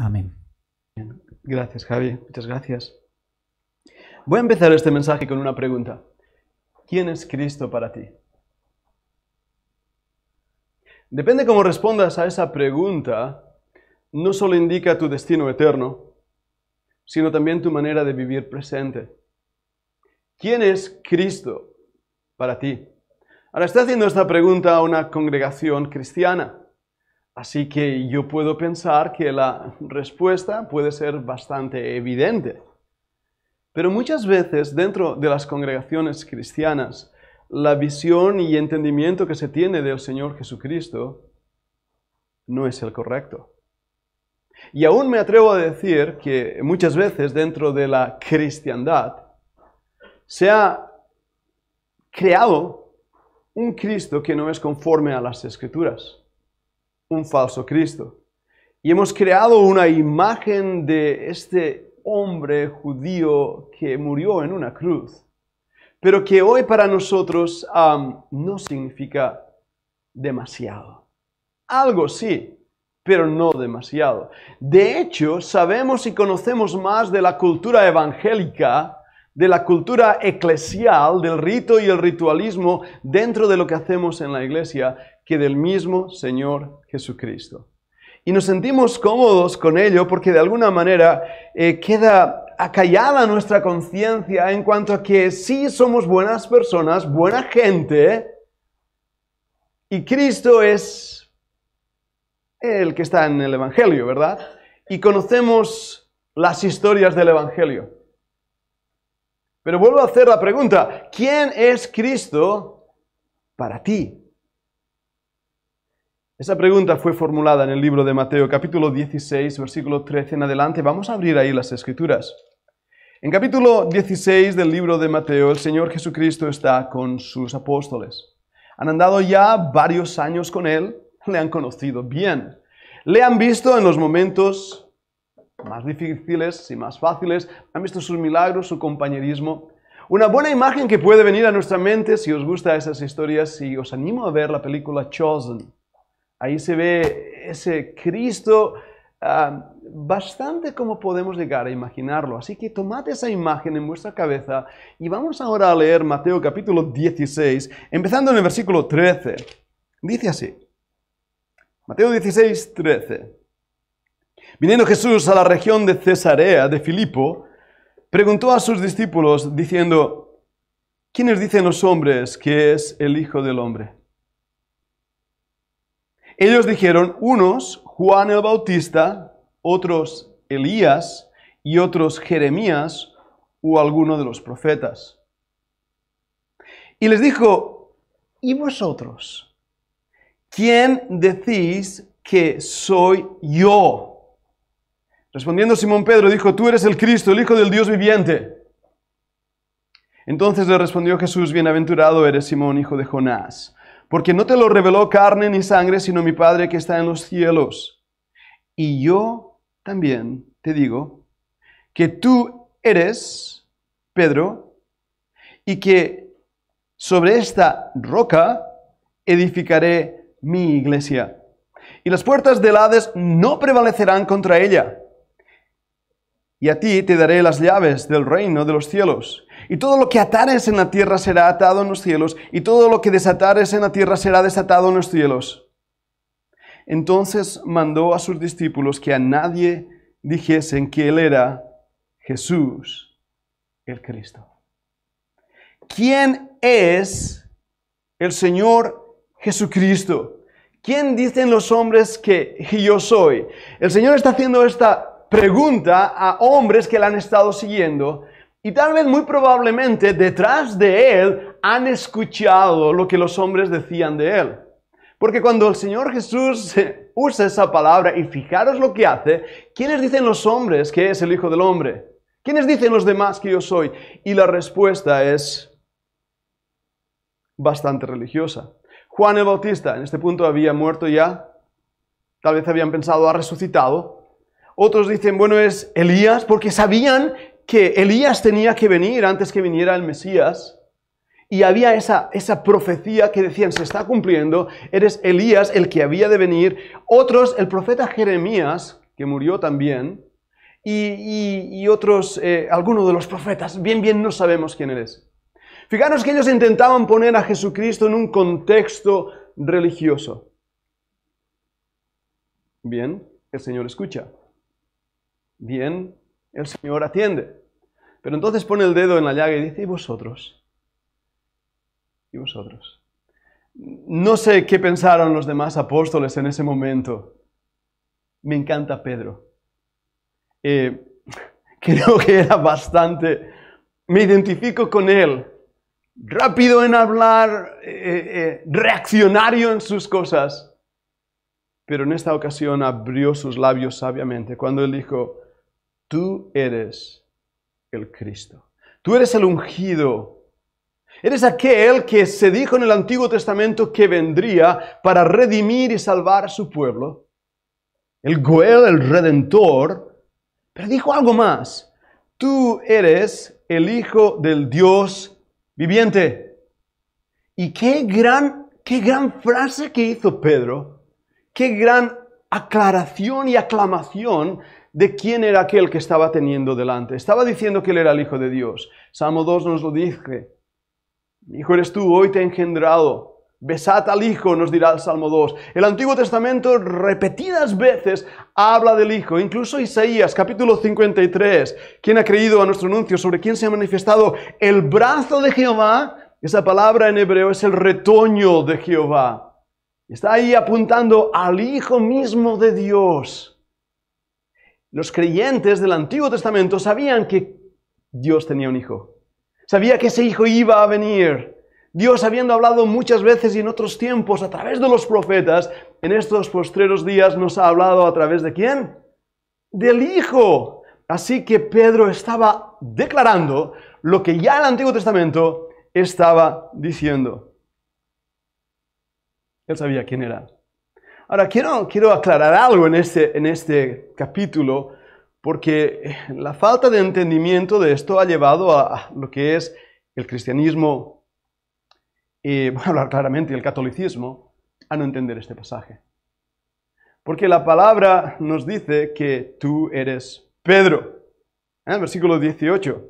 Amén. Gracias, Javi. Muchas gracias. Voy a empezar este mensaje con una pregunta. ¿Quién es Cristo para ti? Depende cómo respondas a esa pregunta, no solo indica tu destino eterno, sino también tu manera de vivir presente. ¿Quién es Cristo para ti? Ahora está haciendo esta pregunta a una congregación cristiana. Así que yo puedo pensar que la respuesta puede ser bastante evidente. Pero muchas veces dentro de las congregaciones cristianas, la visión y entendimiento que se tiene del Señor Jesucristo no es el correcto. Y aún me atrevo a decir que muchas veces dentro de la cristiandad se ha creado un Cristo que no es conforme a las escrituras un falso Cristo. Y hemos creado una imagen de este hombre judío que murió en una cruz, pero que hoy para nosotros no significa demasiado. Algo sí, pero no demasiado. De hecho, sabemos y conocemos más de la cultura evangélica de la cultura eclesial, del rito y el ritualismo dentro de lo que hacemos en la iglesia que del mismo Señor Jesucristo. Y nos sentimos cómodos con ello porque de alguna manera eh, queda acallada nuestra conciencia en cuanto a que sí somos buenas personas, buena gente, y Cristo es el que está en el Evangelio, ¿verdad? Y conocemos las historias del Evangelio. Pero vuelvo a hacer la pregunta, ¿quién es Cristo para ti? Esa pregunta fue formulada en el libro de Mateo, capítulo 16, versículo 13 en adelante. Vamos a abrir ahí las escrituras. En capítulo 16 del libro de Mateo, el Señor Jesucristo está con sus apóstoles. Han andado ya varios años con Él, le han conocido bien, le han visto en los momentos más difíciles y más fáciles, han visto sus milagros, su compañerismo. Una buena imagen que puede venir a nuestra mente si os gustan esas historias y os animo a ver la película Chosen. Ahí se ve ese Cristo ah, bastante como podemos llegar a imaginarlo. Así que tomad esa imagen en vuestra cabeza y vamos ahora a leer Mateo capítulo 16, empezando en el versículo 13. Dice así. Mateo 16, 13. Viniendo Jesús a la región de Cesarea de Filipo, preguntó a sus discípulos diciendo, ¿quiénes dicen los hombres que es el Hijo del Hombre? Ellos dijeron, unos Juan el Bautista, otros Elías y otros Jeremías o alguno de los profetas. Y les dijo, ¿y vosotros? ¿Quién decís que soy yo? Respondiendo Simón Pedro, dijo, tú eres el Cristo, el Hijo del Dios viviente. Entonces le respondió Jesús, bienaventurado eres Simón, hijo de Jonás, porque no te lo reveló carne ni sangre, sino mi Padre que está en los cielos. Y yo también te digo que tú eres Pedro, y que sobre esta roca edificaré mi iglesia. Y las puertas del Hades no prevalecerán contra ella y a ti te daré las llaves del reino de los cielos. Y todo lo que atares en la tierra será atado en los cielos, y todo lo que desatares en la tierra será desatado en los cielos. Entonces mandó a sus discípulos que a nadie dijesen que él era Jesús el Cristo. ¿Quién es el Señor Jesucristo? ¿Quién dicen los hombres que yo soy? El Señor está haciendo esta pregunta a hombres que la han estado siguiendo y tal vez muy probablemente detrás de él han escuchado lo que los hombres decían de él. Porque cuando el Señor Jesús usa esa palabra y fijaros lo que hace, ¿quiénes dicen los hombres que es el Hijo del Hombre? ¿Quiénes dicen los demás que yo soy? Y la respuesta es bastante religiosa. Juan el Bautista, en este punto había muerto ya, tal vez habían pensado ha resucitado, otros dicen, bueno, es Elías, porque sabían que Elías tenía que venir antes que viniera el Mesías. Y había esa, esa profecía que decían, se está cumpliendo, eres Elías el que había de venir. Otros, el profeta Jeremías, que murió también, y, otros, eh, algunos de los profetas, bien, bien, no sabemos quién eres. Fijaros que ellos intentaban poner a Jesucristo en un contexto religioso. Bien, el Señor escucha bien, el Señor atiende. Pero entonces pone el dedo en la llaga y dice, ¿y vosotros? ¿Y vosotros? No sé qué pensaron los demás apóstoles en ese momento. Me encanta Pedro. Eh, creo que era bastante... Me identifico con él. Rápido en hablar, eh, eh, reaccionario en sus cosas. Pero en esta ocasión abrió sus labios sabiamente cuando él dijo, tú eres el Cristo. Tú eres el ungido. Eres aquel que se dijo en el Antiguo Testamento que vendría para redimir y salvar a su pueblo. El Goel, el Redentor. Pero dijo algo más. Tú eres el Hijo del Dios viviente. Y qué gran, qué gran frase que hizo Pedro. Qué gran aclaración y aclamación de quién era aquel que estaba teniendo delante. Estaba diciendo que él era el Hijo de Dios. Salmo 2 nos lo dice. Hijo eres tú, hoy te he engendrado. Besad al Hijo, nos dirá el Salmo 2. El Antiguo Testamento repetidas veces habla del Hijo. Incluso Isaías, capítulo 53. ¿Quién ha creído a nuestro anuncio? ¿Sobre quién se ha manifestado el brazo de Jehová? Esa palabra en hebreo es el retoño de Jehová. Está ahí apuntando al Hijo mismo de Dios. Los creyentes del Antiguo Testamento sabían que Dios tenía un hijo. Sabía que ese hijo iba a venir. Dios, habiendo hablado muchas veces y en otros tiempos a través de los profetas, en estos postreros días nos ha hablado a través de quién? Del Hijo. Así que Pedro estaba declarando lo que ya el Antiguo Testamento estaba diciendo. Él sabía quién era Ahora, quiero, quiero aclarar algo en este, en este capítulo, porque la falta de entendimiento de esto ha llevado a lo que es el cristianismo, y voy a hablar claramente, el catolicismo, a no entender este pasaje. Porque la palabra nos dice que tú eres Pedro, en ¿eh? el versículo 18.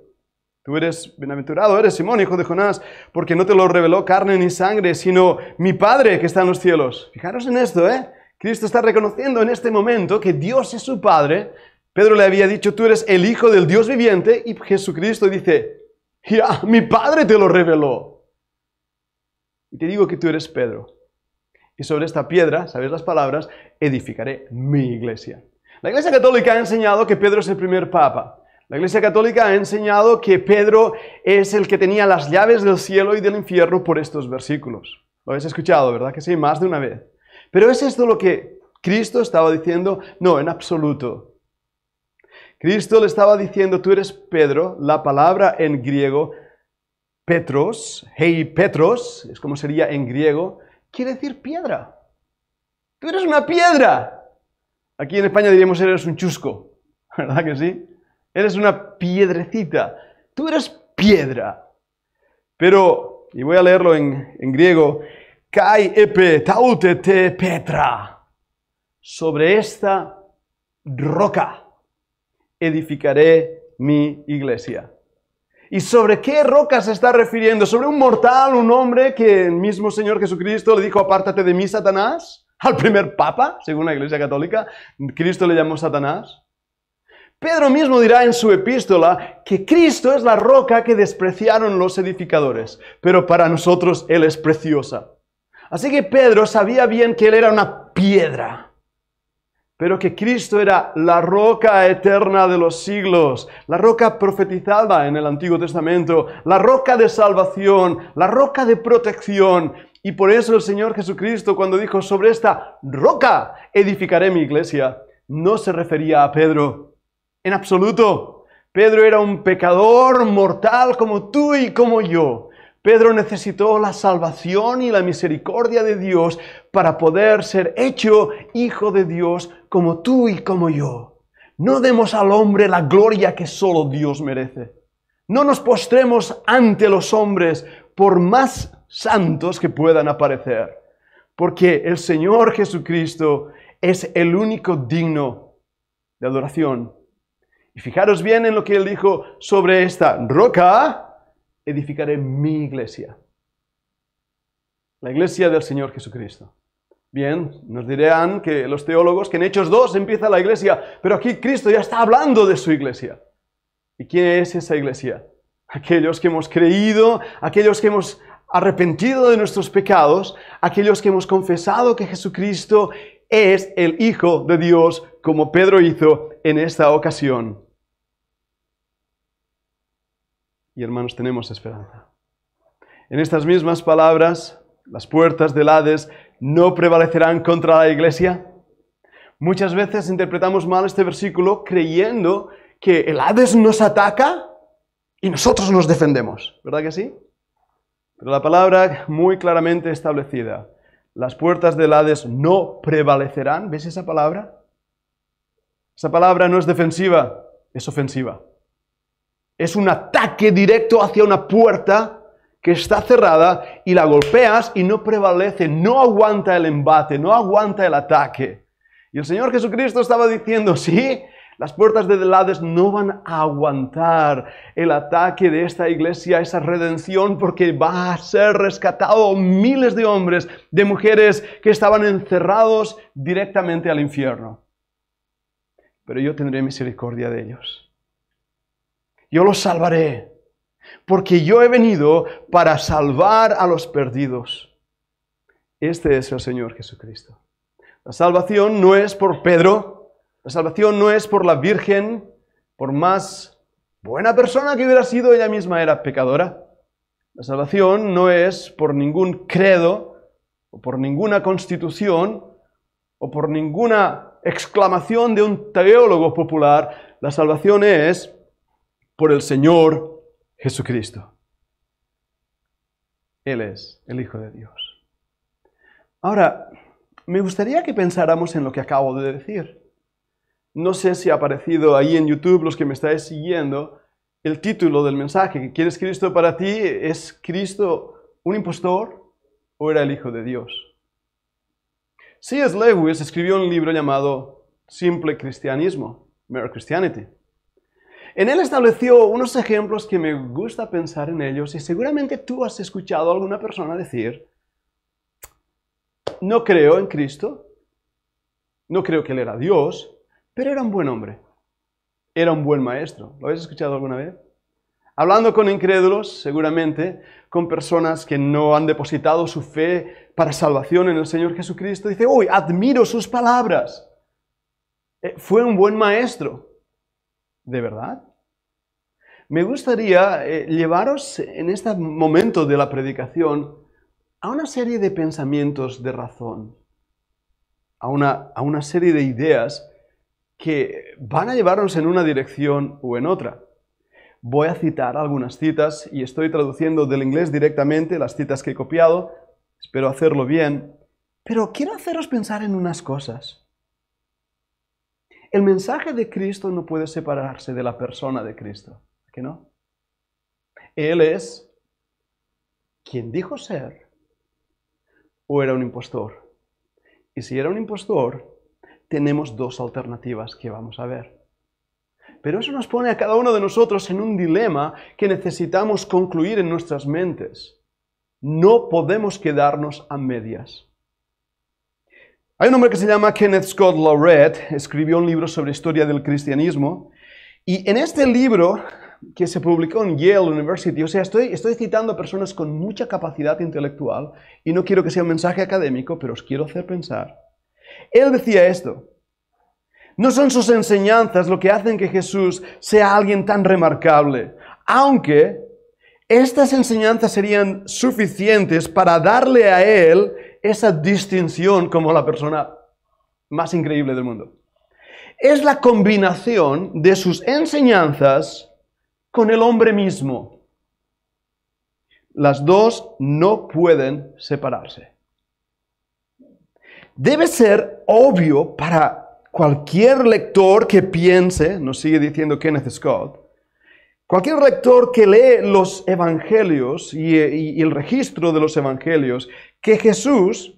Tú eres bienaventurado, eres Simón, hijo de Jonás, porque no te lo reveló carne ni sangre, sino mi Padre que está en los cielos. Fijaros en esto, ¿eh? Cristo está reconociendo en este momento que Dios es su Padre. Pedro le había dicho, tú eres el Hijo del Dios viviente, y Jesucristo dice, ya, mi Padre te lo reveló. Y te digo que tú eres Pedro. Y sobre esta piedra, ¿sabéis las palabras? Edificaré mi iglesia. La iglesia católica ha enseñado que Pedro es el primer papa. La Iglesia Católica ha enseñado que Pedro es el que tenía las llaves del cielo y del infierno por estos versículos. Lo habéis escuchado, ¿verdad? Que sí, más de una vez. Pero ¿es esto lo que Cristo estaba diciendo? No, en absoluto. Cristo le estaba diciendo, tú eres Pedro, la palabra en griego, Petros, hey Petros, es como sería en griego, quiere decir piedra. Tú eres una piedra. Aquí en España diríamos eres un chusco, ¿verdad que sí? Eres una piedrecita. Tú eres piedra. Pero, y voy a leerlo en, griego, kai epe te petra. Sobre esta roca edificaré mi iglesia. ¿Y sobre qué roca se está refiriendo? ¿Sobre un mortal, un hombre que el mismo Señor Jesucristo le dijo, apártate de mí, Satanás? Al primer papa, según la Iglesia Católica, Cristo le llamó Satanás. Pedro mismo dirá en su epístola que Cristo es la roca que despreciaron los edificadores, pero para nosotros Él es preciosa. Así que Pedro sabía bien que Él era una piedra, pero que Cristo era la roca eterna de los siglos, la roca profetizada en el Antiguo Testamento, la roca de salvación, la roca de protección. Y por eso el Señor Jesucristo cuando dijo, sobre esta roca edificaré mi iglesia, no se refería a Pedro, en absoluto. Pedro era un pecador mortal como tú y como yo. Pedro necesitó la salvación y la misericordia de Dios para poder ser hecho hijo de Dios como tú y como yo. No demos al hombre la gloria que solo Dios merece. No nos postremos ante los hombres por más santos que puedan aparecer, porque el Señor Jesucristo es el único digno de adoración y fijaros bien en lo que él dijo sobre esta roca, edificaré mi iglesia. La iglesia del Señor Jesucristo. Bien, nos dirán que los teólogos que en Hechos 2 empieza la iglesia, pero aquí Cristo ya está hablando de su iglesia. ¿Y quién es esa iglesia? Aquellos que hemos creído, aquellos que hemos arrepentido de nuestros pecados, aquellos que hemos confesado que Jesucristo es el Hijo de Dios, como Pedro hizo en esta ocasión. Y hermanos, tenemos esperanza. En estas mismas palabras, las puertas del Hades no prevalecerán contra la iglesia. Muchas veces interpretamos mal este versículo creyendo que el Hades nos ataca y nosotros nos defendemos, ¿verdad que sí? Pero la palabra muy claramente establecida, las puertas del Hades no prevalecerán, ¿ves esa palabra? Esa palabra no es defensiva, es ofensiva es un ataque directo hacia una puerta que está cerrada y la golpeas y no prevalece, no aguanta el embate, no aguanta el ataque. Y el Señor Jesucristo estaba diciendo, sí, las puertas de Delades no van a aguantar el ataque de esta iglesia, esa redención, porque va a ser rescatado miles de hombres, de mujeres que estaban encerrados directamente al infierno. Pero yo tendré misericordia de ellos yo los salvaré, porque yo he venido para salvar a los perdidos. Este es el Señor Jesucristo. La salvación no es por Pedro, la salvación no es por la Virgen, por más buena persona que hubiera sido, ella misma era pecadora. La salvación no es por ningún credo, o por ninguna constitución, o por ninguna exclamación de un teólogo popular. La salvación es por el Señor Jesucristo. Él es el Hijo de Dios. Ahora, me gustaría que pensáramos en lo que acabo de decir. No sé si ha aparecido ahí en YouTube, los que me estáis siguiendo, el título del mensaje, que quieres Cristo para ti, ¿es Cristo un impostor o era el Hijo de Dios? C.S. Lewis escribió un libro llamado Simple Cristianismo, Mere Christianity en él estableció unos ejemplos que me gusta pensar en ellos y seguramente tú has escuchado a alguna persona decir, no creo en Cristo, no creo que él era Dios, pero era un buen hombre, era un buen maestro. ¿Lo habéis escuchado alguna vez? Hablando con incrédulos, seguramente, con personas que no han depositado su fe para salvación en el Señor Jesucristo, dice, uy, admiro sus palabras. Eh, fue un buen maestro. ¿De verdad? Me gustaría eh, llevaros en este momento de la predicación a una serie de pensamientos de razón, a una, a una serie de ideas que van a llevarnos en una dirección o en otra. Voy a citar algunas citas y estoy traduciendo del inglés directamente las citas que he copiado, espero hacerlo bien, pero quiero haceros pensar en unas cosas. El mensaje de Cristo no puede separarse de la persona de Cristo, qué no? Él es quien dijo ser o era un impostor. Y si era un impostor, tenemos dos alternativas que vamos a ver. Pero eso nos pone a cada uno de nosotros en un dilema que necesitamos concluir en nuestras mentes. No podemos quedarnos a medias. Hay un hombre que se llama Kenneth Scott Laurette, escribió un libro sobre historia del cristianismo, y en este libro, que se publicó en Yale University, o sea, estoy, estoy citando a personas con mucha capacidad intelectual, y no quiero que sea un mensaje académico, pero os quiero hacer pensar. Él decía esto, no son sus enseñanzas lo que hacen que Jesús sea alguien tan remarcable, aunque estas enseñanzas serían suficientes para darle a él esa distinción como la persona más increíble del mundo. Es la combinación de sus enseñanzas con el hombre mismo. Las dos no pueden separarse. Debe ser obvio para cualquier lector que piense, nos sigue diciendo Kenneth Scott, Cualquier lector que lee los evangelios y, y, el registro de los evangelios que Jesús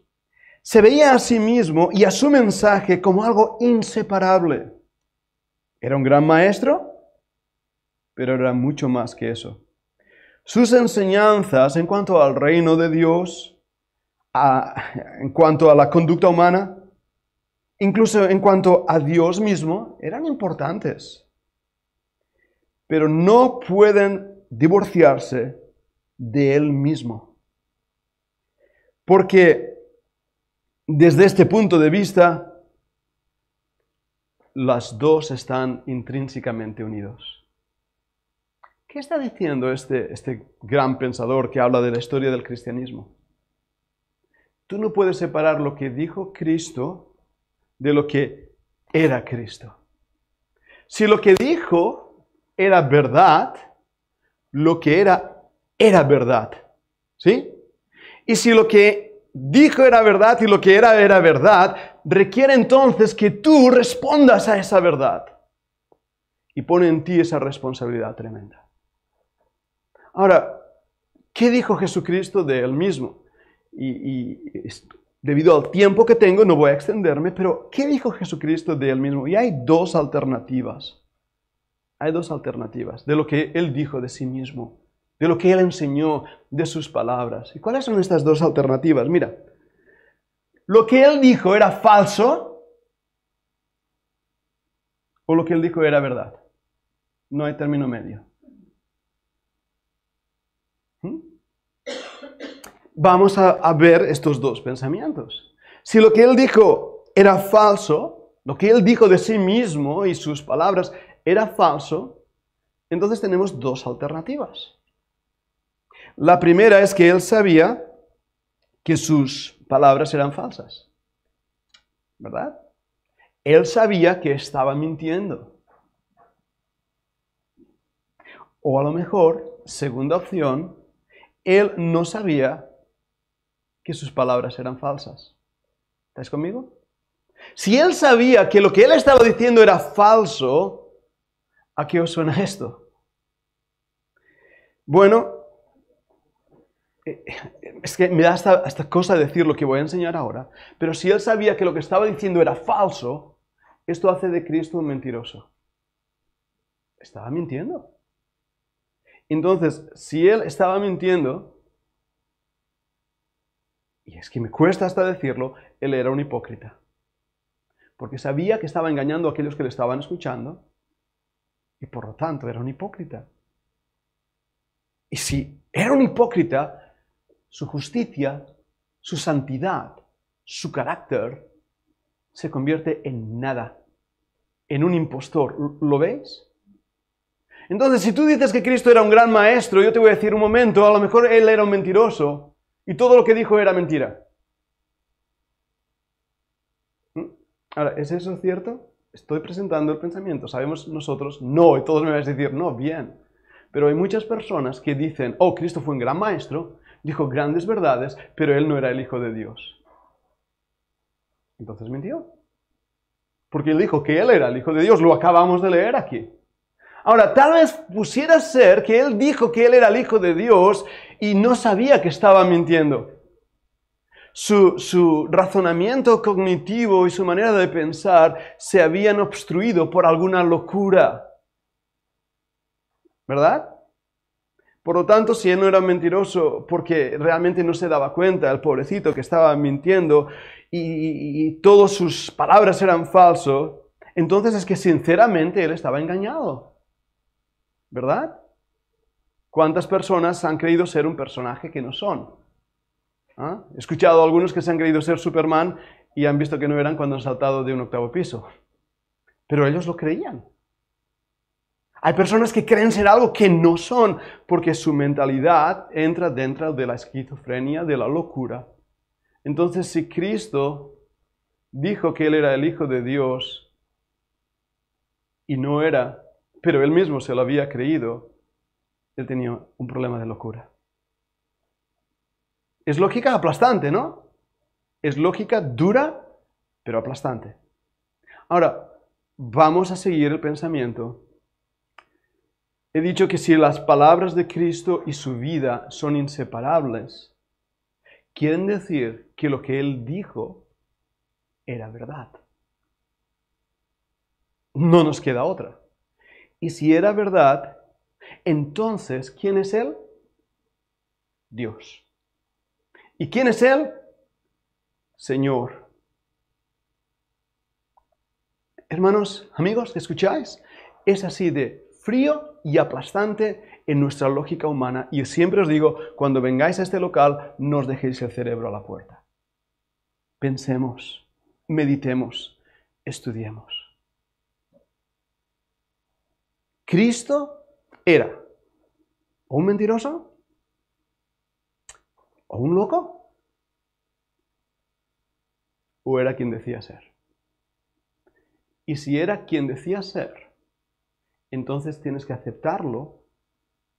se veía a sí mismo y a su mensaje como algo inseparable. Era un gran maestro, pero era mucho más que eso. Sus enseñanzas en cuanto al reino de Dios, en cuanto a la conducta humana, incluso en cuanto a Dios mismo, eran importantes. Pero no pueden divorciarse de Él mismo. Porque desde este punto de vista, las dos están intrínsecamente unidos. ¿Qué está diciendo este, este gran pensador que habla de la historia del cristianismo? Tú no puedes separar lo que dijo Cristo de lo que era Cristo. Si lo que dijo era verdad, lo que era era verdad. ¿Sí? Y si lo que dijo era verdad y lo que era era verdad, requiere entonces que tú respondas a esa verdad. Y pone en ti esa responsabilidad tremenda. Ahora, ¿qué dijo Jesucristo de él mismo? Y, debido al tiempo que tengo no voy a extenderme, pero ¿qué dijo Jesucristo de él mismo? Y hay dos alternativas. Hay dos alternativas de lo que él dijo de sí mismo de lo que Él enseñó, de sus palabras. ¿Y cuáles son estas dos alternativas? Mira, lo que Él dijo era falso o lo que Él dijo era verdad. No hay término medio. ¿Mm? Vamos a ver estos dos pensamientos. Si lo que Él dijo era falso, lo que Él dijo de sí mismo y sus palabras era falso, entonces tenemos dos alternativas. La primera es que él sabía que sus palabras eran falsas, ¿verdad? Él sabía que estaba mintiendo. O a lo mejor, segunda opción, él no sabía que sus palabras eran falsas. ¿Estáis conmigo? Si él sabía que lo que él estaba diciendo era falso, ¿a qué os suena esto? Bueno, eh, es que me da hasta, cosa decir lo que voy a enseñar ahora, pero si él sabía que lo que estaba diciendo era falso, esto hace de Cristo un mentiroso. Estaba mintiendo. Entonces, si él estaba mintiendo, y es que me cuesta hasta decirlo, él era un hipócrita. Porque sabía que estaba engañando a aquellos que le estaban escuchando, y por lo tanto era un hipócrita. Y si era un hipócrita, su justicia, su santidad, su carácter, se convierte en nada, en un impostor. ¿Lo veis? Entonces, si tú dices que Cristo era un gran maestro, yo te voy a decir un momento, a lo mejor él era un mentiroso y todo lo que dijo era mentira. ¿Mm? Ahora, ¿es eso cierto? Estoy presentando el pensamiento, sabemos nosotros, no, y todos me vais a decir, no, bien. Pero hay muchas personas que dicen, oh, Cristo fue un gran maestro, dijo grandes verdades, pero él no era el Hijo de Dios. Entonces mintió. Porque él dijo que él era el Hijo de Dios, lo acabamos de leer aquí. Ahora, tal vez pusiera ser que él dijo que él era el Hijo de Dios y no sabía que estaba mintiendo. Su, su, razonamiento cognitivo y su manera de pensar se habían obstruido por alguna locura. ¿Verdad? Por lo tanto, si él no era mentiroso, porque realmente no se daba cuenta, el pobrecito que estaba mintiendo y, todas sus palabras eran falsos, entonces es que sinceramente él estaba engañado. ¿Verdad? ¿Cuántas personas han creído ser un personaje que no son? ¿Ah? He escuchado a algunos que se han creído ser Superman y han visto que no eran cuando han saltado de un octavo piso. Pero ellos lo creían. Hay personas que creen ser algo que no son porque su mentalidad entra dentro de la esquizofrenia, de la locura. Entonces, si Cristo dijo que Él era el Hijo de Dios y no era, pero Él mismo se lo había creído, Él tenía un problema de locura. Es lógica aplastante, ¿no? Es lógica dura, pero aplastante. Ahora, vamos a seguir el pensamiento He dicho que si las palabras de Cristo y su vida son inseparables, quieren decir que lo que Él dijo era verdad. No nos queda otra. Y si era verdad, entonces, ¿quién es Él? Dios. ¿Y quién es Él? Señor. Hermanos, amigos, ¿escucháis? Es así de frío y aplastante en nuestra lógica humana. Y siempre os digo, cuando vengáis a este local, no os dejéis el cerebro a la puerta. Pensemos, meditemos, estudiemos. Cristo era un mentiroso o un loco o era quien decía ser. Y si era quien decía ser, entonces tienes que aceptarlo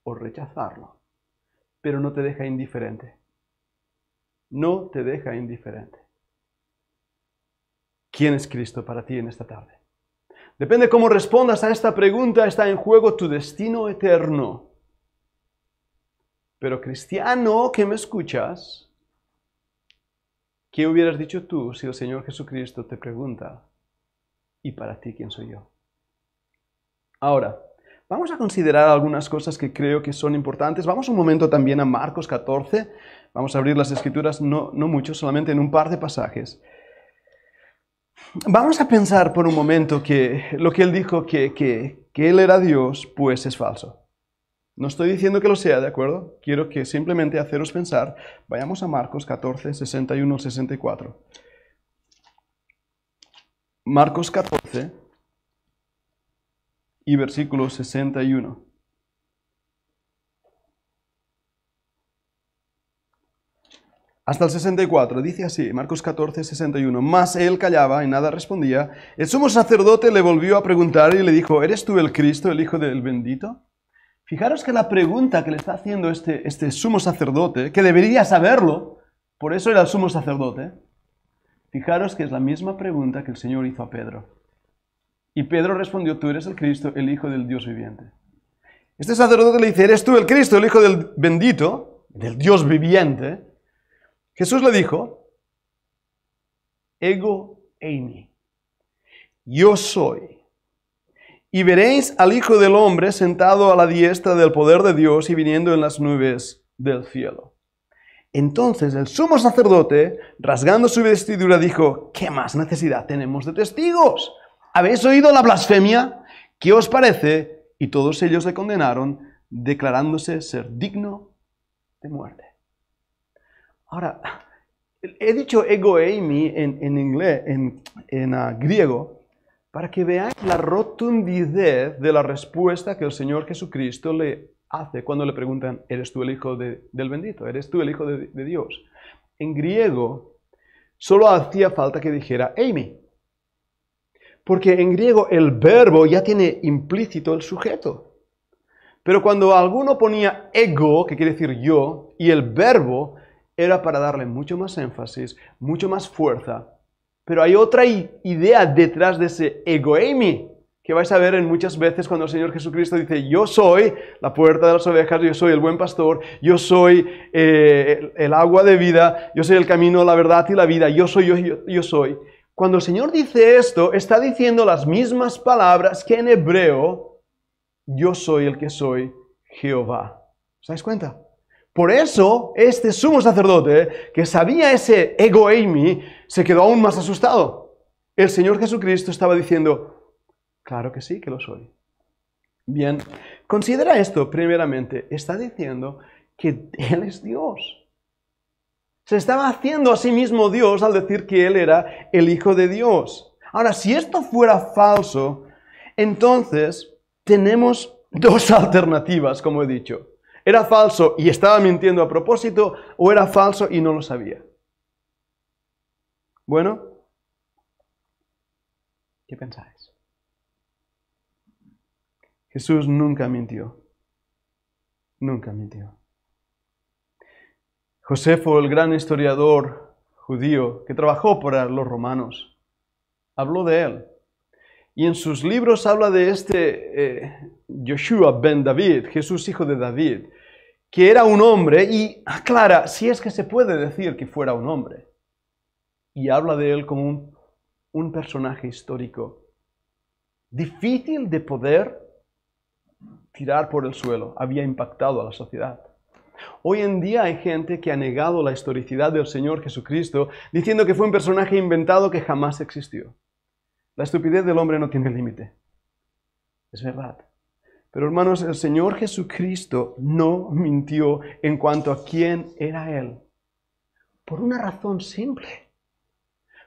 o rechazarlo. Pero no te deja indiferente. No te deja indiferente. ¿Quién es Cristo para ti en esta tarde? Depende cómo respondas a esta pregunta, está en juego tu destino eterno. Pero cristiano que me escuchas, ¿qué hubieras dicho tú si el Señor Jesucristo te pregunta, ¿y para ti quién soy yo? Ahora, vamos a considerar algunas cosas que creo que son importantes. Vamos un momento también a Marcos 14. Vamos a abrir las escrituras, no, mucho, solamente en un par de pasajes. Vamos a pensar por un momento que lo que él dijo, que, que, él era Dios, pues es falso. No estoy diciendo que lo sea, ¿de acuerdo? Quiero que simplemente haceros pensar. Vayamos a Marcos 14, 61 64. Marcos 14, y versículo 61. Hasta el 64, dice así, Marcos 14, 61, Más él callaba y nada respondía. El sumo sacerdote le volvió a preguntar y le dijo, ¿eres tú el Cristo, el Hijo del bendito? Fijaros que la pregunta que le está haciendo este, este sumo sacerdote, que debería saberlo, por eso era el sumo sacerdote, fijaros que es la misma pregunta que el Señor hizo a Pedro. Y Pedro respondió, tú eres el Cristo, el Hijo del Dios viviente. Este sacerdote le dice, ¿eres tú el Cristo, el Hijo del bendito, del Dios viviente? Jesús le dijo, ego eimi, yo soy. Y veréis al Hijo del Hombre sentado a la diestra del poder de Dios y viniendo en las nubes del cielo. Entonces el sumo sacerdote, rasgando su vestidura, dijo, ¿qué más necesidad tenemos de testigos? ¿Habéis oído la blasfemia? ¿Qué os parece? Y todos ellos le condenaron, declarándose ser digno de muerte. Ahora, he dicho ego eimi en, en ah, griego, para que veáis la rotundidez de la respuesta que el Señor Jesucristo le hace cuando le preguntan, ¿eres tú el Hijo del bendito? ¿Eres tú el Hijo de, de Dios? En griego, solo hacía falta que dijera eimi. Porque en griego el verbo ya tiene implícito el sujeto. Pero cuando alguno ponía ego, que quiere decir yo, y el verbo, era para darle mucho más énfasis, mucho más fuerza. Pero hay otra idea detrás de ese ego, eimi, que vais a ver en muchas veces cuando el Señor Jesucristo dice, yo soy la puerta de las ovejas, yo soy el buen pastor, yo soy eh, el, agua de vida, yo soy el camino, la verdad y la vida, yo soy, yo, yo soy. Cuando el Señor dice esto, está diciendo las mismas palabras que en hebreo, yo soy el que soy Jehová. ¿Os dais cuenta? Por eso, este sumo sacerdote, que sabía ese ego eimi, se quedó aún más asustado. El Señor Jesucristo estaba diciendo, claro que sí, que lo soy. Bien, considera esto primeramente. Está diciendo que Él es Dios. Se estaba haciendo a sí mismo Dios al decir que Él era el Hijo de Dios. Ahora, si esto fuera falso, entonces tenemos dos alternativas, como he dicho. Era falso y estaba mintiendo a propósito, o era falso y no lo sabía. Bueno, ¿qué pensáis? Jesús nunca mintió. Nunca mintió. Josefo, el gran historiador judío que trabajó para los romanos, habló de él. Y en sus libros habla de este eh, ben David, Jesús hijo de David, que era un hombre y aclara si es que se puede decir que fuera un hombre. Y habla de él como un personaje histórico difícil de poder tirar por el suelo. Había impactado a la sociedad. Hoy en día hay gente que ha negado la historicidad del Señor Jesucristo diciendo que fue un personaje inventado que jamás existió. La estupidez del hombre no tiene límite. Es verdad. Pero hermanos, el Señor Jesucristo no mintió en cuanto a quién era Él. Por una razón simple.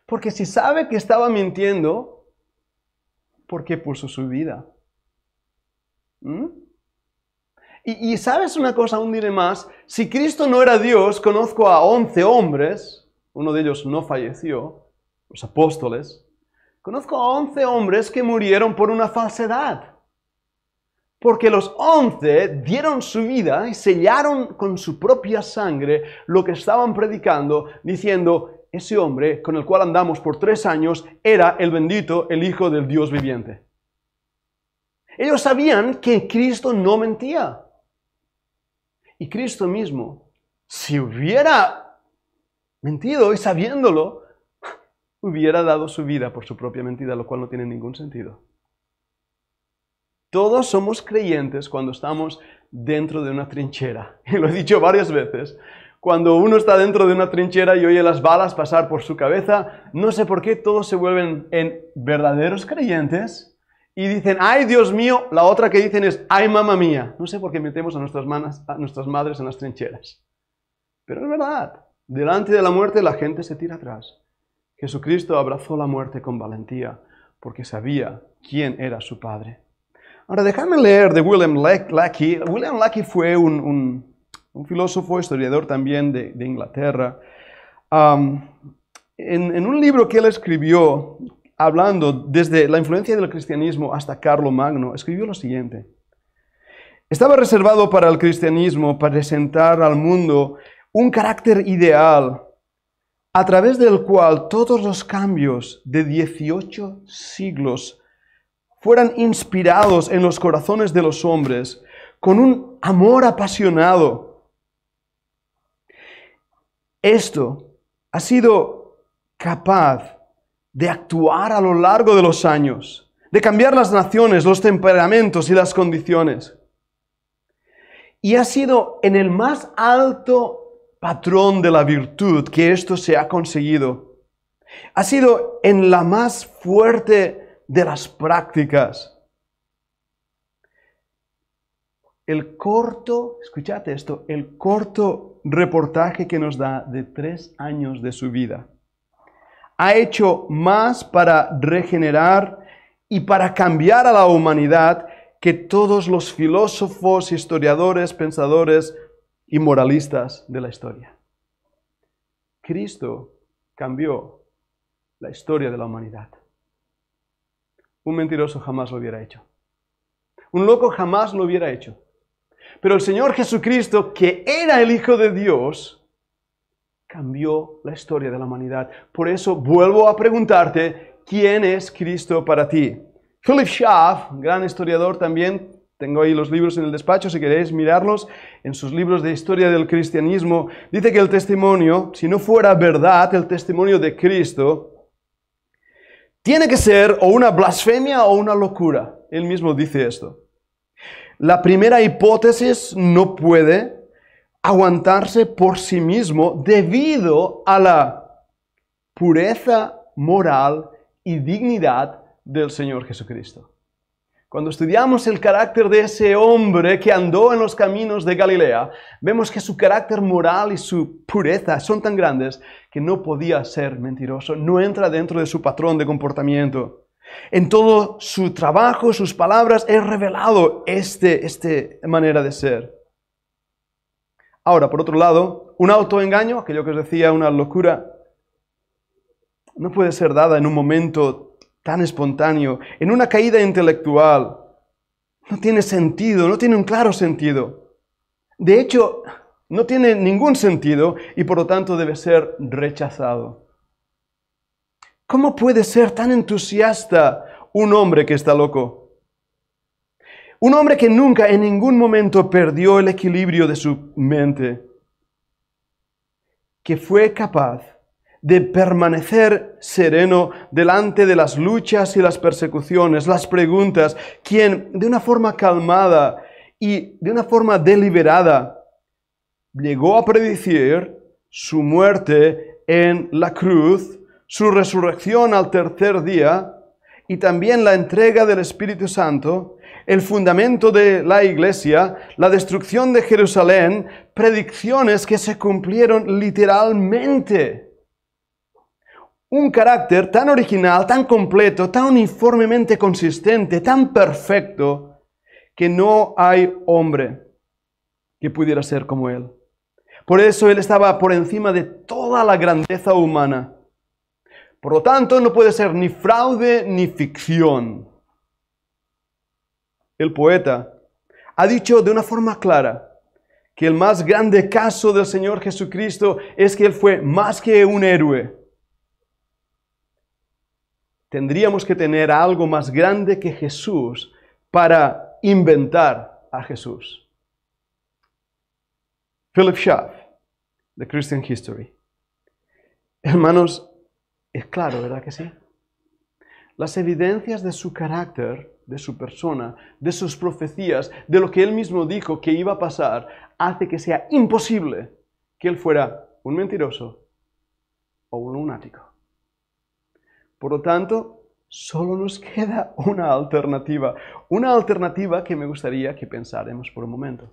Porque si sabe que estaba mintiendo, ¿por qué puso su vida? ¿Mm? Y, sabes una cosa, un diré más, si Cristo no era Dios, conozco a 11 hombres, uno de ellos no falleció, los apóstoles, conozco a 11 hombres que murieron por una falsedad. Porque los once dieron su vida y sellaron con su propia sangre lo que estaban predicando, diciendo, ese hombre con el cual andamos por tres años era el bendito, el Hijo del Dios viviente. Ellos sabían que Cristo no mentía. Y Cristo mismo, si hubiera mentido y sabiéndolo, hubiera dado su vida por su propia mentira, lo cual no tiene ningún sentido. Todos somos creyentes cuando estamos dentro de una trinchera. Y lo he dicho varias veces. Cuando uno está dentro de una trinchera y oye las balas pasar por su cabeza, no sé por qué todos se vuelven en verdaderos creyentes y dicen, ay Dios mío, la otra que dicen es, ay mamá mía. No sé por qué metemos a nuestras, a nuestras madres en las trincheras. Pero es verdad, delante de la muerte la gente se tira atrás. Jesucristo abrazó la muerte con valentía porque sabía quién era su padre. Ahora, déjame leer de William Lackey. William Lackey fue un, filósofo, historiador también de, Inglaterra. en, un libro que él escribió hablando desde la influencia del cristianismo hasta Carlo Magno, escribió lo siguiente. Estaba reservado para el cristianismo presentar al mundo un carácter ideal a través del cual todos los cambios de 18 siglos fueran inspirados en los corazones de los hombres con un amor apasionado. Esto ha sido capaz de actuar a lo largo de los años, de cambiar las naciones, los temperamentos y las condiciones. Y ha sido en el más alto patrón de la virtud que esto se ha conseguido. Ha sido en la más fuerte de las prácticas. El corto, escuchate esto, el corto reportaje que nos da de tres años de su vida ha hecho más para regenerar y para cambiar a la humanidad que todos los filósofos, historiadores, pensadores y moralistas de la historia. Cristo cambió la historia de la humanidad. Un mentiroso jamás lo hubiera hecho. Un loco jamás lo hubiera hecho. Pero el Señor Jesucristo, que era el Hijo de Dios, cambió la historia de la humanidad. Por eso vuelvo a preguntarte, ¿quién es Cristo para ti? Philip Schaff, gran historiador también, tengo ahí los libros en el despacho si queréis mirarlos, en sus libros de historia del cristianismo, dice que el testimonio, si no fuera verdad el testimonio de Cristo, tiene que ser o una blasfemia o una locura. Él mismo dice esto. La primera hipótesis no puede aguantarse por sí mismo debido a la pureza moral y dignidad del Señor Jesucristo. Cuando estudiamos el carácter de ese hombre que andó en los caminos de Galilea, vemos que su carácter moral y su pureza son tan grandes que no podía ser mentiroso, no entra dentro de su patrón de comportamiento. En todo su trabajo, sus palabras, es revelado esta este manera de ser. Ahora, por otro lado, un autoengaño, aquello que os decía, una locura, no puede ser dada en un momento tan espontáneo, en una caída intelectual. No tiene sentido, no tiene un claro sentido. De hecho, no tiene ningún sentido y por lo tanto debe ser rechazado. ¿Cómo puede ser tan entusiasta un hombre que está loco? Un hombre que nunca en ningún momento perdió el equilibrio de su mente, que fue capaz de permanecer sereno delante de las luchas y las persecuciones, las preguntas, quien de una forma calmada y de una forma deliberada llegó a predecir su muerte en la cruz, su resurrección al tercer día y también la entrega del Espíritu Santo el fundamento de la iglesia, la destrucción de Jerusalén, predicciones que se cumplieron literalmente. Un carácter tan original, tan completo, tan uniformemente consistente, tan perfecto, que no hay hombre que pudiera ser como él. Por eso él estaba por encima de toda la grandeza humana. Por lo tanto, no puede ser ni fraude ni ficción el poeta, ha dicho de una forma clara que el más grande caso del Señor Jesucristo es que Él fue más que un héroe. Tendríamos que tener algo más grande que Jesús para inventar a Jesús. Philip Schaff, The Christian History. Hermanos, es claro, ¿verdad que sí? Las evidencias de su carácter de su persona, de sus profecías, de lo que él mismo dijo que iba a pasar, hace que sea imposible que él fuera un mentiroso o un lunático. Por lo tanto, solo nos queda una alternativa, una alternativa que me gustaría que pensáramos por un momento.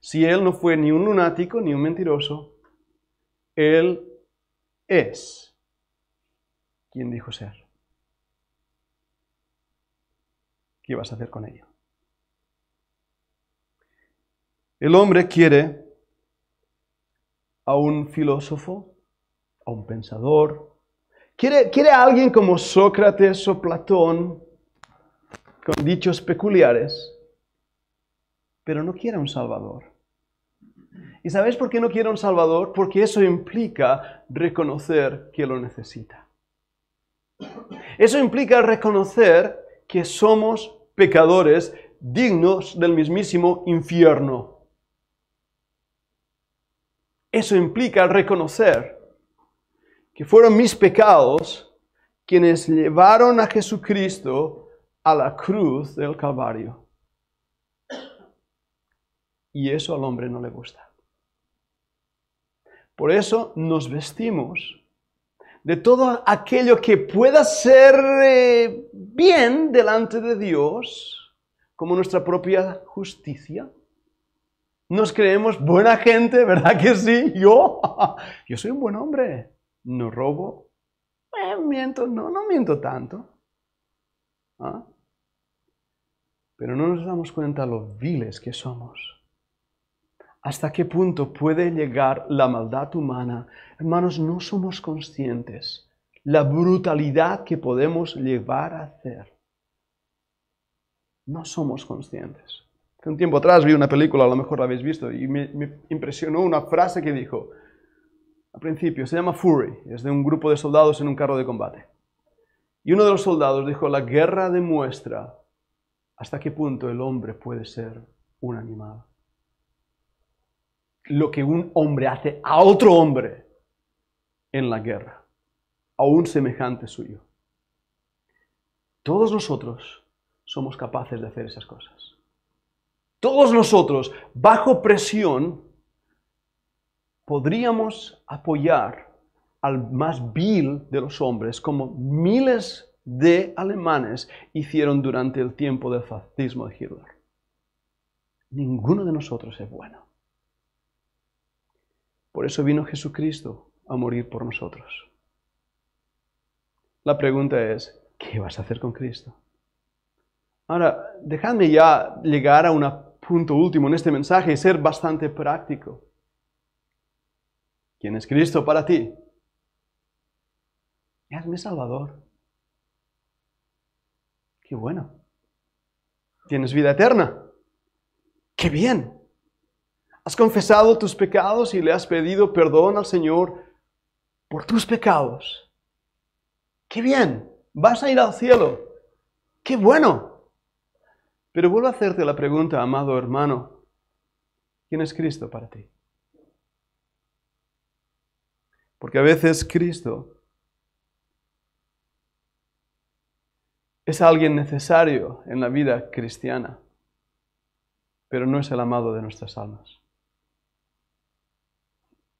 Si él no fue ni un lunático ni un mentiroso, él es quien dijo ser. ¿Qué vas a hacer con ello? El hombre quiere a un filósofo, a un pensador, quiere, quiere a alguien como Sócrates o Platón, con dichos peculiares, pero no quiere a un salvador. ¿Y sabéis por qué no quiere un salvador? Porque eso implica reconocer que lo necesita. Eso implica reconocer que somos pecadores dignos del mismísimo infierno. Eso implica reconocer que fueron mis pecados quienes llevaron a Jesucristo a la cruz del Calvario. Y eso al hombre no le gusta. Por eso nos vestimos de todo aquello que pueda ser eh, bien delante de Dios, como nuestra propia justicia. Nos creemos buena gente, ¿verdad que sí? Yo, yo soy un buen hombre. No robo. Eh, miento, no, no miento tanto. ¿Ah? Pero no nos damos cuenta lo viles que somos hasta qué punto puede llegar la maldad humana, hermanos, no somos conscientes la brutalidad que podemos llevar a hacer. No somos conscientes. Hace un tiempo atrás vi una película, a lo mejor la habéis visto, y me, impresionó una frase que dijo, al principio, se llama Fury, es de un grupo de soldados en un carro de combate. Y uno de los soldados dijo, la guerra demuestra hasta qué punto el hombre puede ser un animal lo que un hombre hace a otro hombre en la guerra, a un semejante suyo. Todos nosotros somos capaces de hacer esas cosas. Todos nosotros, bajo presión, podríamos apoyar al más vil de los hombres, como miles de alemanes hicieron durante el tiempo del fascismo de Hitler. Ninguno de nosotros es bueno. Por eso vino Jesucristo a morir por nosotros. La pregunta es, ¿qué vas a hacer con Cristo? Ahora, dejadme ya llegar a un punto último en este mensaje y ser bastante práctico. ¿Quién es Cristo para ti? Hazme Salvador. Qué bueno. ¿Tienes vida eterna? Qué bien. Has confesado tus pecados y le has pedido perdón al Señor por tus pecados. ¡Qué bien! Vas a ir al cielo. ¡Qué bueno! Pero vuelvo a hacerte la pregunta, amado hermano. ¿Quién es Cristo para ti? Porque a veces Cristo es alguien necesario en la vida cristiana, pero no es el amado de nuestras almas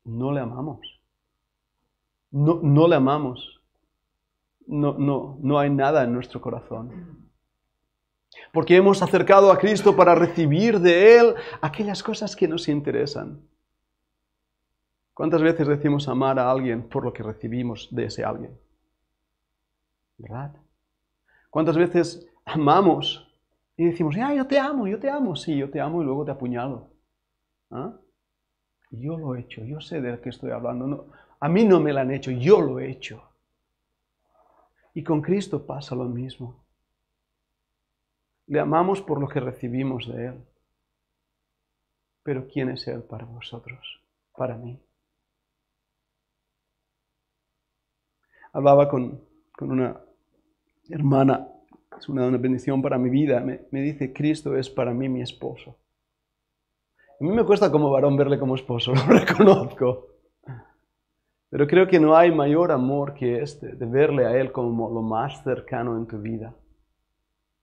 no le amamos. No, le amamos. No, no, no hay nada en nuestro corazón. Porque hemos acercado a Cristo para recibir de Él aquellas cosas que nos interesan. ¿Cuántas veces decimos amar a alguien por lo que recibimos de ese alguien? ¿Verdad? ¿Cuántas veces amamos y decimos, ya yo te amo, yo te amo? Sí, yo te amo y luego te apuñalo. ¿Ah? Yo lo he hecho, yo sé de qué estoy hablando. No, a mí no me lo han hecho, yo lo he hecho. Y con Cristo pasa lo mismo. Le amamos por lo que recibimos de Él. Pero ¿quién es Él para vosotros? Para mí. Hablaba con, una hermana, es una, bendición para mi vida, me, me dice, Cristo es para mí mi esposo. A mí me cuesta como varón verle como esposo, lo reconozco. Pero creo que no hay mayor amor que este, de verle a Él como lo más cercano en tu vida,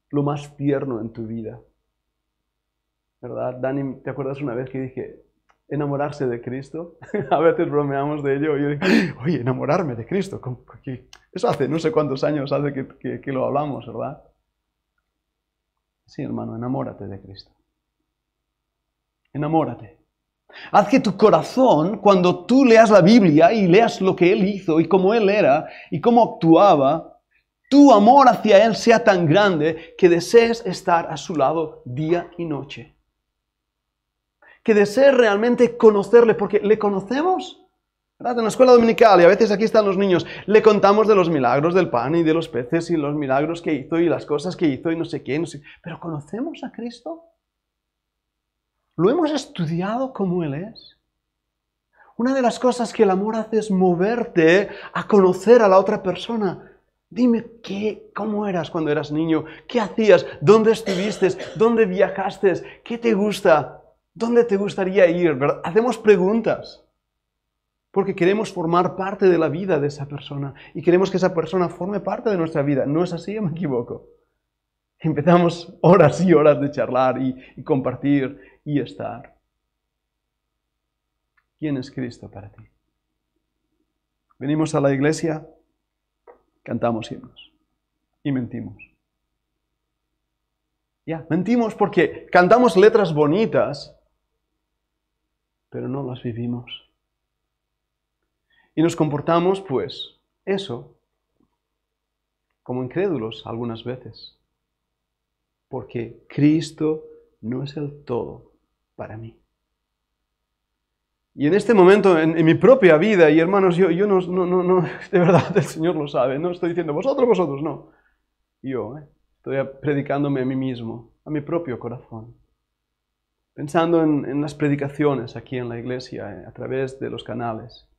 lo más tierno en tu vida. ¿Verdad? Dani, ¿te acuerdas una vez que dije, enamorarse de Cristo? a veces bromeamos de ello. Y yo dije, oye, enamorarme de Cristo. ¿Qué? Eso hace no sé cuántos años hace que, que lo hablamos, ¿verdad? Sí, hermano, enamórate de Cristo enamórate. Haz que tu corazón, cuando tú leas la Biblia y leas lo que Él hizo y cómo Él era y cómo actuaba, tu amor hacia Él sea tan grande que desees estar a su lado día y noche. Que desees realmente conocerle, porque le conocemos. En la escuela dominical, y a veces aquí están los niños, le contamos de los milagros del pan y de los peces y los milagros que hizo y las cosas que hizo y no sé qué, no Pero ¿conocemos a Cristo? ¿Lo hemos estudiado como Él es? Una de las cosas que el amor hace es moverte a conocer a la otra persona. Dime qué, cómo eras cuando eras niño, qué hacías, dónde estuviste, dónde viajaste, qué te gusta, dónde te gustaría ir. Hacemos preguntas porque queremos formar parte de la vida de esa persona y queremos que esa persona forme parte de nuestra vida. ¿No es así? ¿Me equivoco? Empezamos horas y horas de charlar y compartir y estar. ¿Quién es Cristo para ti? Venimos a la iglesia, cantamos himnos y mentimos. Ya, mentimos porque cantamos letras bonitas, pero no las vivimos. Y nos comportamos, pues, eso, como incrédulos algunas veces, porque Cristo no es el todo para mí. Y en este momento, en, mi propia vida, y hermanos, yo, yo no, no, no, no, de verdad el Señor lo sabe, no estoy diciendo vosotros, vosotros, no. Yo ¿eh? estoy predicándome a mí mismo, a mi propio corazón. Pensando en, las predicaciones aquí en la iglesia, eh, a través de los canales.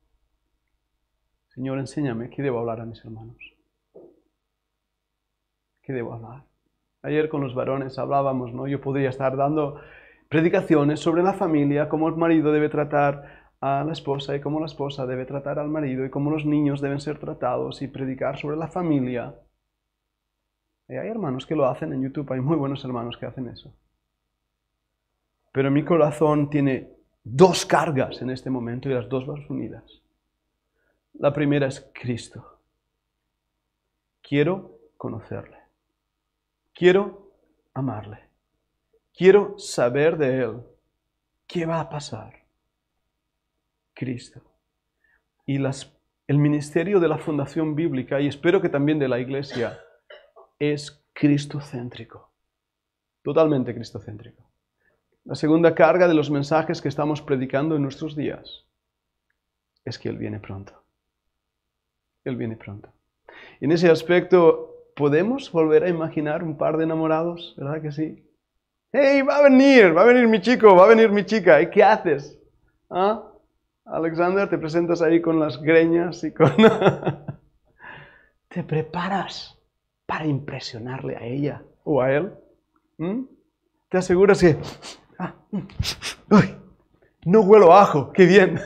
Señor, enséñame qué debo hablar a mis hermanos. ¿Qué debo hablar? Ayer con los varones hablábamos, ¿no? Yo podría estar dando predicaciones sobre la familia, cómo el marido debe tratar a la esposa y cómo la esposa debe tratar al marido y cómo los niños deben ser tratados y predicar sobre la familia. Y hay hermanos que lo hacen en YouTube, hay muy buenos hermanos que hacen eso. Pero mi corazón tiene dos cargas en este momento y las dos van unidas. La primera es Cristo. Quiero conocerle. Quiero amarle. Quiero saber de Él. ¿Qué va a pasar? Cristo. Y las, el ministerio de la Fundación Bíblica, y espero que también de la Iglesia, es cristocéntrico. Totalmente cristocéntrico. La segunda carga de los mensajes que estamos predicando en nuestros días es que Él viene pronto. Él viene pronto. en ese aspecto, ¿podemos volver a imaginar un par de enamorados? ¿Verdad que sí? Hey, va a venir, va a venir mi chico, va a venir mi chica. ¿Y qué haces? ¿Ah? Alexander, te presentas ahí con las greñas y con... te preparas para impresionarle a ella o a él. ¿Mm? Te aseguras que... Ah, mm, uy, no huelo ajo, qué bien.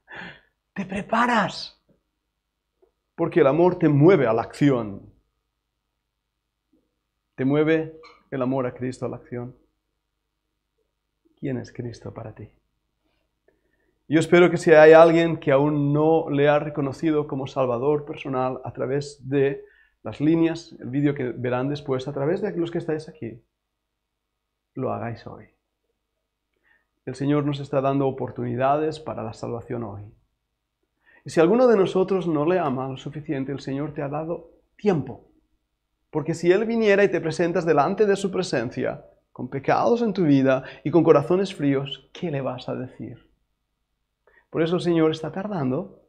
te preparas. Porque el amor te mueve a la acción. Te mueve el amor a Cristo, a la acción. ¿Quién es Cristo para ti? Yo espero que si hay alguien que aún no le ha reconocido como Salvador personal a través de las líneas, el vídeo que verán después, a través de los que estáis aquí, lo hagáis hoy. El Señor nos está dando oportunidades para la salvación hoy. Y si alguno de nosotros no le ama lo suficiente, el Señor te ha dado tiempo porque si Él viniera y te presentas delante de su presencia, con pecados en tu vida y con corazones fríos, ¿qué le vas a decir? Por eso el Señor está tardando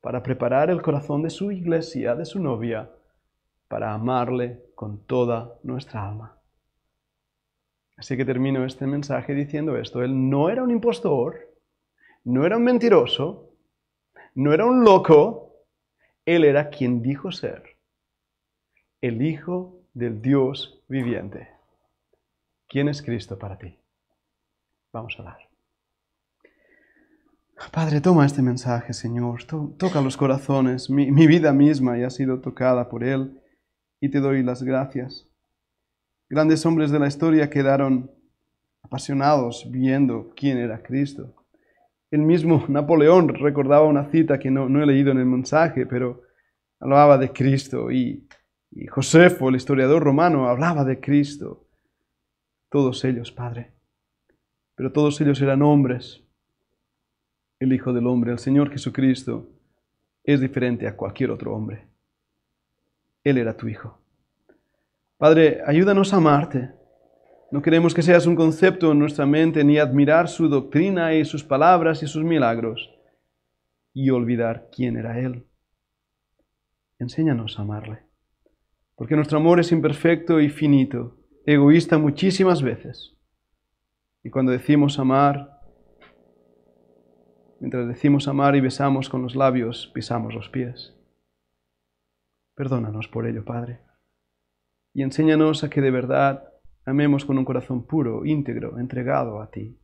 para preparar el corazón de su iglesia, de su novia, para amarle con toda nuestra alma. Así que termino este mensaje diciendo esto. Él no era un impostor, no era un mentiroso, no era un loco, él era quien dijo ser el Hijo del Dios viviente. ¿Quién es Cristo para ti? Vamos a hablar. Padre, toma este mensaje, Señor. toca los corazones. Mi, vida misma ya ha sido tocada por Él y te doy las gracias. Grandes hombres de la historia quedaron apasionados viendo quién era Cristo. El mismo Napoleón recordaba una cita que no, no he leído en el mensaje, pero hablaba de Cristo y y Josefo, el historiador romano, hablaba de Cristo. Todos ellos, Padre. Pero todos ellos eran hombres. El Hijo del Hombre, el Señor Jesucristo, es diferente a cualquier otro hombre. Él era tu Hijo. Padre, ayúdanos a amarte. No queremos que seas un concepto en nuestra mente ni admirar su doctrina y sus palabras y sus milagros y olvidar quién era Él. Enséñanos a amarle porque nuestro amor es imperfecto y finito, egoísta muchísimas veces. Y cuando decimos amar, mientras decimos amar y besamos con los labios, pisamos los pies. Perdónanos por ello, Padre, y enséñanos a que de verdad amemos con un corazón puro, íntegro, entregado a ti.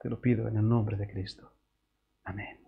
Te lo pido en el nombre de Cristo. Amén.